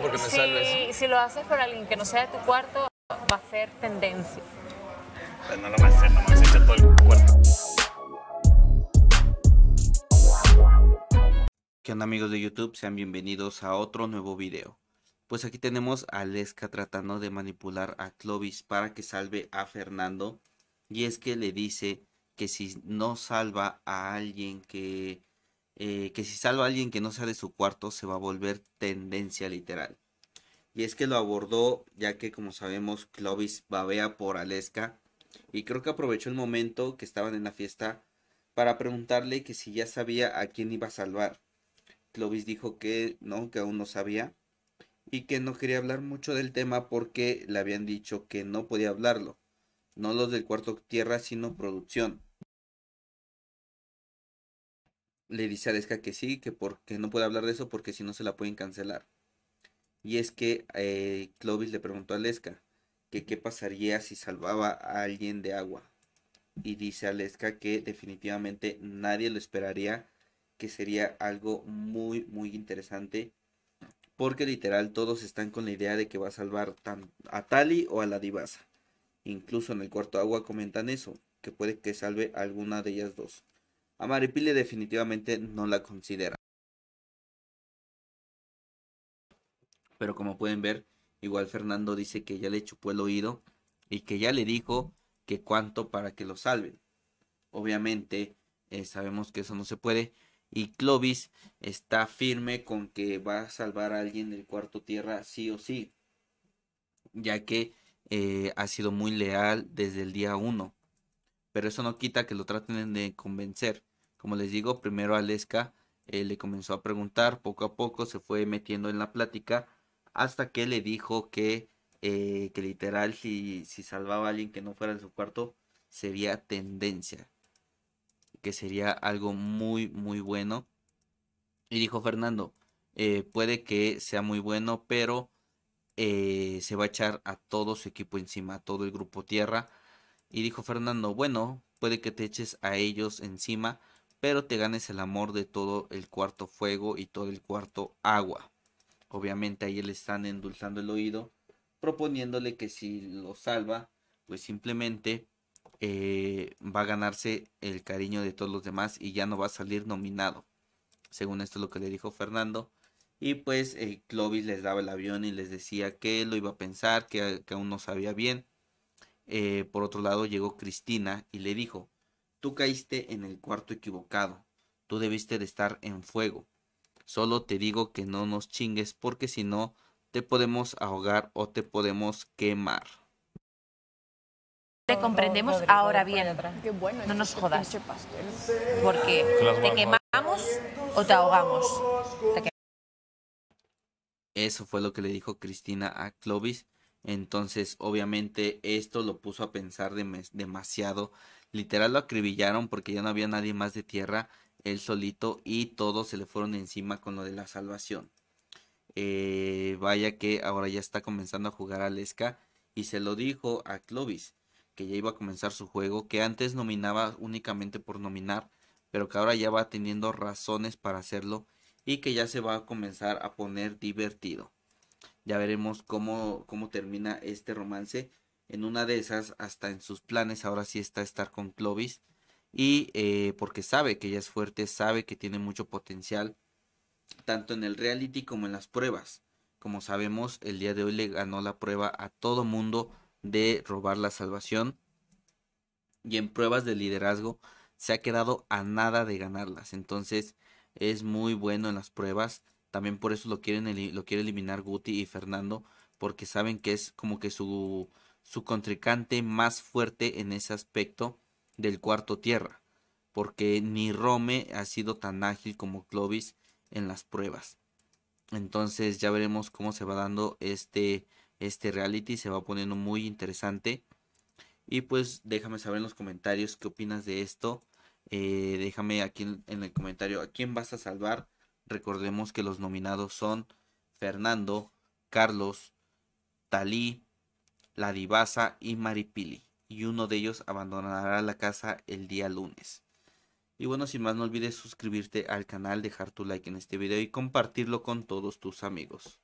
porque me Si lo haces por alguien que no sea de tu cuarto, va a ser tendencia. Pues no, va a no todo el cuarto. ¿Qué onda amigos de YouTube? Sean bienvenidos a otro nuevo video. Pues aquí tenemos a Leska tratando de manipular a Clovis para que salve a Fernando. Y es que le dice que si no salva a alguien que eh, que si salva a alguien que no sea de su cuarto se va a volver tendencia literal. Y es que lo abordó ya que como sabemos Clovis babea por Aleska y creo que aprovechó el momento que estaban en la fiesta para preguntarle que si ya sabía a quién iba a salvar. Clovis dijo que no, que aún no sabía y que no quería hablar mucho del tema porque le habían dicho que no podía hablarlo, no los del cuarto tierra sino producción le dice a Leska que sí, que, porque no puede hablar de eso porque si no se la pueden cancelar. Y es que eh, Clovis le preguntó a Lesca que qué pasaría si salvaba a alguien de agua. Y dice a Leska que definitivamente nadie lo esperaría, que sería algo muy, muy interesante. Porque literal todos están con la idea de que va a salvar a Tali o a la divasa. Incluso en el cuarto agua comentan eso, que puede que salve a alguna de ellas dos a Maripile definitivamente no la considera. Pero como pueden ver, igual Fernando dice que ya le chupó el oído y que ya le dijo que cuánto para que lo salven. Obviamente eh, sabemos que eso no se puede y Clovis está firme con que va a salvar a alguien del cuarto tierra sí o sí, ya que eh, ha sido muy leal desde el día uno pero eso no quita que lo traten de convencer. Como les digo, primero Aleska eh, le comenzó a preguntar, poco a poco se fue metiendo en la plática hasta que le dijo que, eh, que literal si, salvaba a alguien que no fuera de su cuarto sería tendencia, que sería algo muy, muy bueno. Y dijo Fernando, eh, puede que sea muy bueno, pero se va a echar a todo su equipo encima, a todo el grupo tierra, y dijo Fernando, bueno, puede que te eches a ellos encima, pero te ganes el amor de todo el cuarto fuego y todo el cuarto agua. Obviamente ahí le están endulzando el oído, proponiéndole que si lo salva, pues simplemente eh, va a ganarse el cariño de todos los demás y ya no va a salir nominado. Según esto es lo que le dijo Fernando. Y pues eh, Clovis les daba el avión y les decía que lo iba a pensar, que aún no sabía bien. Eh, por otro lado, llegó Cristina y le dijo, tú caíste en el cuarto equivocado, tú debiste de estar en fuego. Solo te digo que no nos chingues porque si no, te podemos ahogar o te podemos quemar. Te comprendemos ahora bien. No nos jodas. Porque te quemamos o te ahogamos. Eso fue lo que le dijo Cristina a Clovis entonces, obviamente, esto lo puso a pensar demasiado. Literal lo acribillaron porque ya no había nadie más de tierra, él solito, y todos se le fueron encima con lo de la salvación. Eh, vaya que ahora ya está comenzando a jugar a Lesca y se lo dijo a Clovis, que ya iba a comenzar su juego, que antes nominaba únicamente por nominar, pero que ahora ya va teniendo razones para hacerlo y que ya se va a comenzar a poner divertido. Ya veremos cómo, cómo termina este romance. En una de esas, hasta en sus planes, ahora sí está estar con Clovis. Y eh, porque sabe que ella es fuerte, sabe que tiene mucho potencial, tanto en el reality como en las pruebas. Como sabemos, el día de hoy le ganó la prueba a todo mundo de robar la salvación. Y en pruebas de liderazgo se ha quedado a nada de ganarlas. Entonces es muy bueno en las pruebas también por eso lo quieren lo quiere eliminar Guti y Fernando porque saben que es como que su su contrincante más fuerte en ese aspecto del cuarto tierra, porque ni Rome ha sido tan ágil como Clovis en las pruebas. Entonces ya veremos cómo se va dando este este reality, se va poniendo muy interesante. Y pues déjame saber en los comentarios qué opinas de esto. Eh, déjame aquí en, en el comentario a quién vas a salvar Recordemos que los nominados son Fernando, Carlos, Talí, La y Maripili. Y uno de ellos abandonará la casa el día lunes. Y bueno, sin más, no olvides suscribirte al canal, dejar tu like en este video y compartirlo con todos tus amigos.